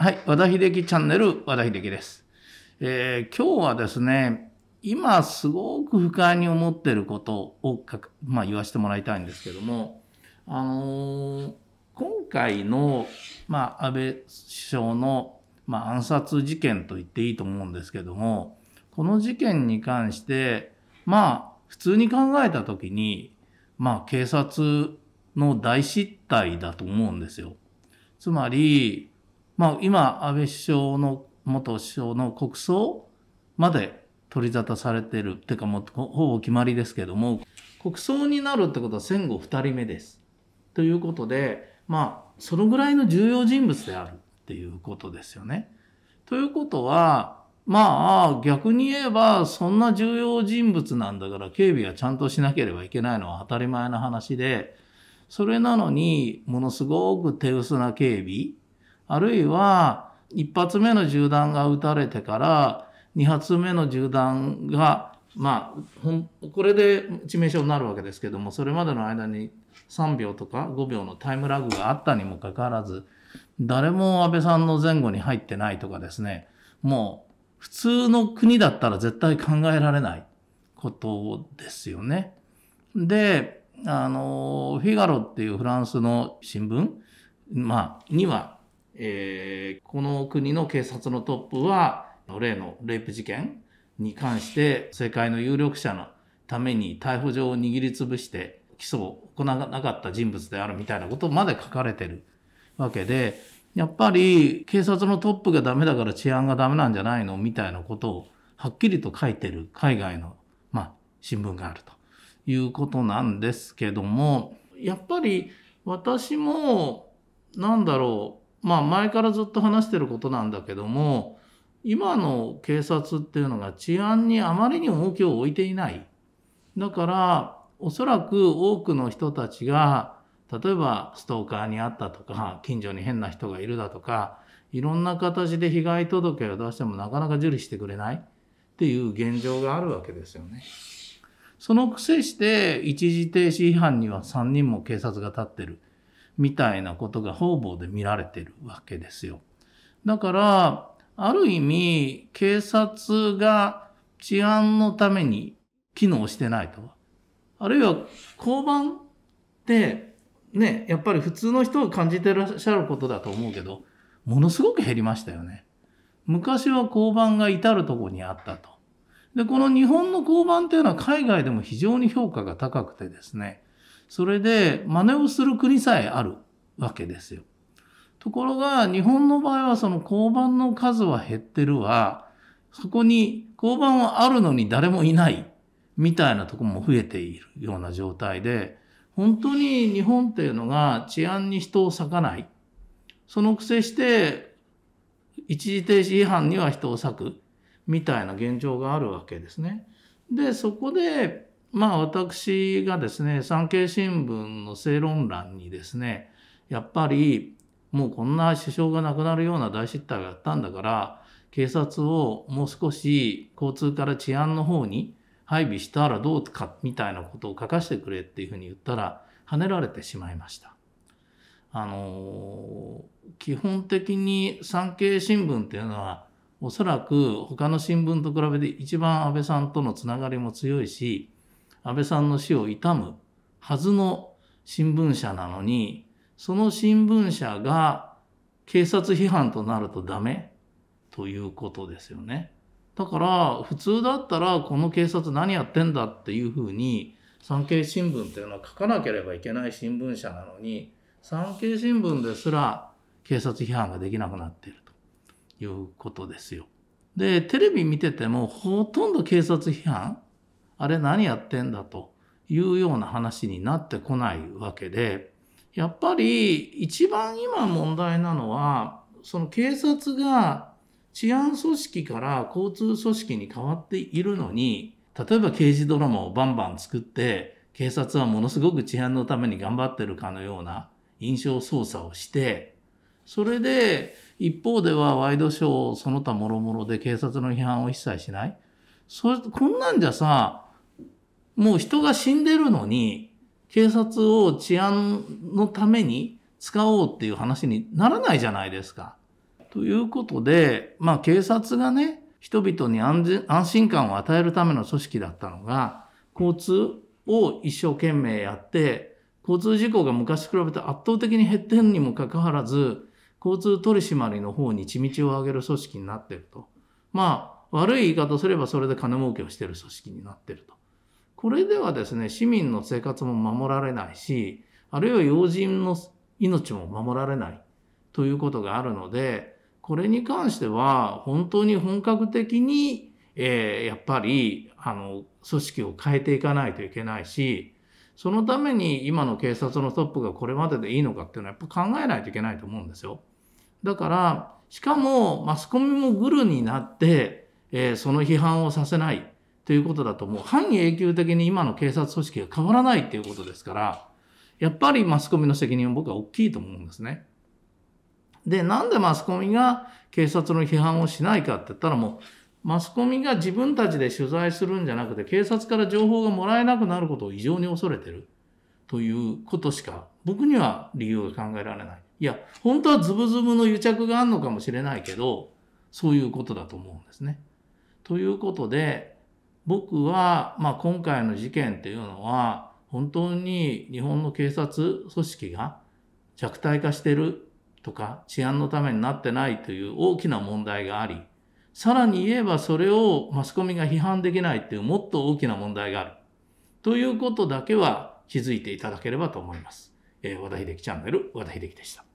はい、和田秀樹チャンネル、和田秀樹です。えー、今日はですね、今すごく不快に思ってることをまあ、言わせてもらいたいんですけども、あのー、今回の、まあ、安倍首相の、まあ、暗殺事件と言っていいと思うんですけども、この事件に関して、まあ、普通に考えた時に、まあ、警察の大失態だと思うんですよ。つまり、まあ、今、安倍首相の、元首相の国葬まで取り沙汰されてる、っていうかもうほぼ決まりですけども、国葬になるってことは戦後2人目です。ということで、まあ、そのぐらいの重要人物であるっていうことですよね。ということは、まあ、逆に言えば、そんな重要人物なんだから、警備はちゃんとしなければいけないのは当たり前の話で、それなのに、ものすごく手薄な警備あるいは、一発目の銃弾が撃たれてから、二発目の銃弾が、まあ、これで致命傷になるわけですけども、それまでの間に3秒とか5秒のタイムラグがあったにもかかわらず、誰も安倍さんの前後に入ってないとかですね、もう普通の国だったら絶対考えられないことですよね。で、あの、フィガロっていうフランスの新聞、まあ、にはえー、この国の警察のトップは、例のレイプ事件に関して、世界の有力者のために逮捕状を握りつぶして、起訴を行わなかった人物であるみたいなことまで書かれてるわけで、やっぱり警察のトップがダメだから治安がダメなんじゃないのみたいなことをはっきりと書いてる海外の、まあ、新聞があるということなんですけども、やっぱり私も、なんだろう、まあ前からずっと話してることなんだけども今の警察っていうのが治安にあまりに重きを置いていないだからおそらく多くの人たちが例えばストーカーにあったとか近所に変な人がいるだとかいろんな形で被害届を出してもなかなか受理してくれないっていう現状があるわけですよね。そのくせして一時停止違反には3人も警察が立ってる。みたいなことが方々で見られてるわけですよ。だから、ある意味、警察が治安のために機能してないと。あるいは、交番って、ね、やっぱり普通の人が感じてらっしゃることだと思うけど、ものすごく減りましたよね。昔は交番が至るとこにあったと。で、この日本の交番っていうのは海外でも非常に評価が高くてですね、それで真似をする国さえあるわけですよ。ところが日本の場合はその交番の数は減ってるわ、そこに交番はあるのに誰もいないみたいなとこも増えているような状態で、本当に日本っていうのが治安に人を割かない。そのくせして一時停止違反には人を割くみたいな現状があるわけですね。で、そこでまあ私がですね産経新聞の正論欄にですねやっぱりもうこんな首相が亡くなるような大失態があったんだから警察をもう少し交通から治安の方に配備したらどうかみたいなことを書かせてくれっていうふうに言ったらはねられてしまいました。あの基本的に産経新聞っていうのはおそらく他の新聞と比べて一番安倍さんとのつながりも強いし安倍さんの死を悼むはずの新聞社なのに、その新聞社が警察批判となるとダメということですよね。だから、普通だったら、この警察何やってんだっていうふうに、産経新聞っていうのは書かなければいけない新聞社なのに、産経新聞ですら警察批判ができなくなっているということですよ。で、テレビ見てても、ほとんど警察批判あれ何やってんだというような話になってこないわけで、やっぱり一番今問題なのは、その警察が治安組織から交通組織に変わっているのに、例えば刑事ドラマをバンバン作って、警察はものすごく治安のために頑張ってるかのような印象操作をして、それで一方ではワイドショーその他諸々で警察の批判を一切しない。それ、こんなんじゃさ、もう人が死んでるのに、警察を治安のために使おうっていう話にならないじゃないですか。ということで、まあ警察がね、人々に安心感を与えるための組織だったのが、交通を一生懸命やって、交通事故が昔比べて圧倒的に減ってんにもかかわらず、交通取締りの方に地道を上げる組織になってると。まあ、悪い言い方すればそれで金儲けをしてる組織になってると。これではですね、市民の生活も守られないし、あるいは要人の命も守られないということがあるので、これに関しては本当に本格的に、えー、やっぱり、あの、組織を変えていかないといけないし、そのために今の警察のトップがこれまででいいのかっていうのはやっぱ考えないといけないと思うんですよ。だから、しかもマスコミもグルになって、えー、その批判をさせない。ということだと、もう半永久的に今の警察組織が変わらないっていうことですから、やっぱりマスコミの責任は僕は大きいと思うんですね。で、なんでマスコミが警察の批判をしないかって言ったらもう、マスコミが自分たちで取材するんじゃなくて、警察から情報がもらえなくなることを異常に恐れてるということしか、僕には理由が考えられない。いや、本当はズブズブの癒着があるのかもしれないけど、そういうことだと思うんですね。ということで、僕は、まあ、今回の事件っていうのは、本当に日本の警察組織が弱体化してるとか、治安のためになってないという大きな問題があり、さらに言えばそれをマスコミが批判できないっていうもっと大きな問題がある。ということだけは気づいていただければと思います。えー、和田秀樹チャンネル、和田秀樹でした。